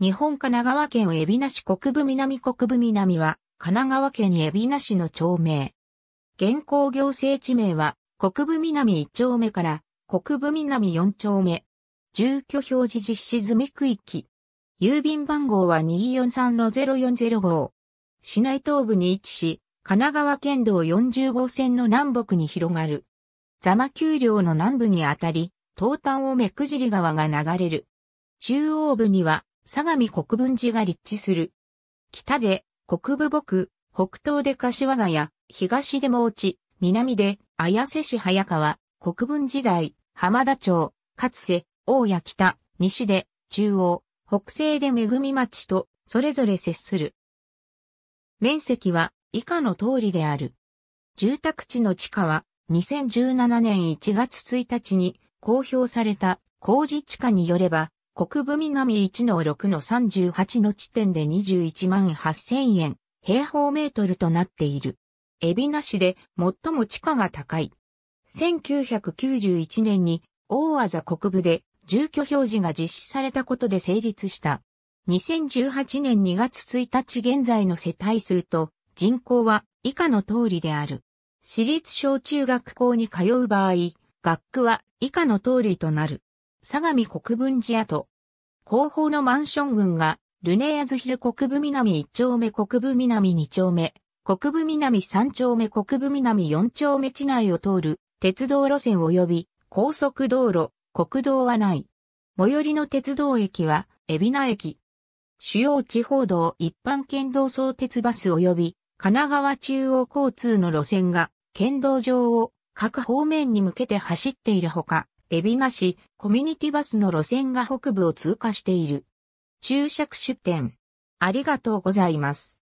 日本神奈川県海老名市国分南国分南は、神奈川県海老名市の町名。現行行政地名は、国分南1丁目から、国分南4丁目。住居表示実施済み区域。郵便番号は243-0405市内東部に位置し、神奈川県道40号線の南北に広がる。座間丘陵の南部にあたり、東端を目くじり川が流れる。中央部には相模国分寺が立地する。北で国部牧、北東で柏ヶ谷、東で毛地、南で綾瀬市早川、国分時代、浜田町、かつて、大谷北、西で中央、北西で恵町とそれぞれ接する。面積は以下の通りである。住宅地の地価は2017年1月1日に公表された工事地価によれば国分南1の6の38の地点で21万8000円、平方メートルとなっている。海老名市で最も地価が高い。1991年に大技国部で住居表示が実施されたことで成立した。2018年2月1日現在の世帯数と人口は以下の通りである。私立小中学校に通う場合、学区は以下の通りとなる。相模国分寺跡。後方のマンション群が、ルネーズヒル国分南1丁目国分南2丁目、国分南3丁目国分南4丁目地内を通る鉄道路線及び高速道路、国道はない。最寄りの鉄道駅は、海老名駅。主要地方道一般県道相鉄バス及び神奈川中央交通の路線が県道上を各方面に向けて走っているほか、海老名市、コミュニティバスの路線が北部を通過している。注釈出店。ありがとうございます。